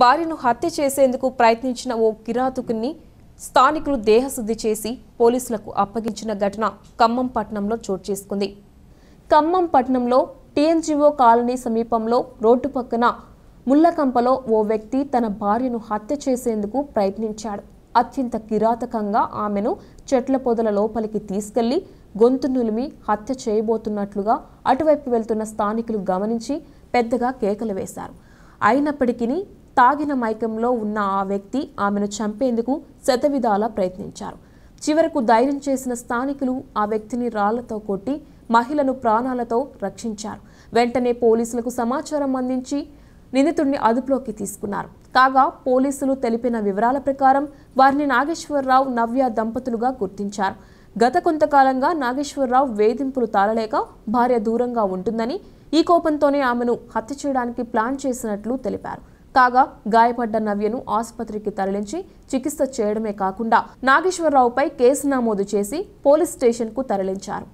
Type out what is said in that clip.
భార్యను హత్య చేసేందుకు ప్రయత్నించిన ఓ కిరాతుకుని స్థానికులు దేహశుద్ధి చేసి పోలీసులకు అప్పగించిన ఘటన ఖమ్మం పట్టణంలో చోటు చేసుకుంది ఖమ్మం పట్టణంలో టీఎన్జీఓ కాలనీ సమీపంలో రోడ్డు పక్కన ముల్లకంపలో ఓ వ్యక్తి తన భార్యను హత్య చేసేందుకు ప్రయత్నించాడు అత్యంత కిరాతకంగా ఆమెను చెట్ల పొదల లోపలికి తీసుకెళ్లి గొంతు నులిమి హత్య చేయబోతున్నట్లుగా అటువైపు వెళ్తున్న స్థానికులు గమనించి పెద్దగా కేకలు వేశారు అయినప్పటికీ తాగిన మైకంలో ఉన్న ఆ వ్యక్తి ఆమెను చంపేందుకు శతవిధాలా ప్రయత్నించారు చివరకు ధైర్యం చేసిన స్థానికులు ఆ వ్యక్తిని రాళ్లతో కొట్టి మహిళను ప్రాణాలతో రక్షించారు వెంటనే పోలీసులకు సమాచారం అందించి నిందితుడిని అదుపులోకి తీసుకున్నారు కాగా పోలీసులు తెలిపిన వివరాల ప్రకారం వారిని నాగేశ్వరరావు నవ్య దంపతులుగా గుర్తించారు గత కొంతకాలంగా నాగేశ్వరరావు వేధింపులు తాళలేక భార్య దూరంగా ఉంటుందని ఈ కోపంతోనే ఆమెను హత్య చేయడానికి ప్లాన్ చేసినట్లు తెలిపారు కాగా గాయపడ్డ నవ్యను ఆసుపత్రికి తరలించి చికిత్స చేయడమే కాకుండా నాగేశ్వరరావుపై కేసు నమోదు చేసి పోలీస్ స్టేషన్కు తరలించారు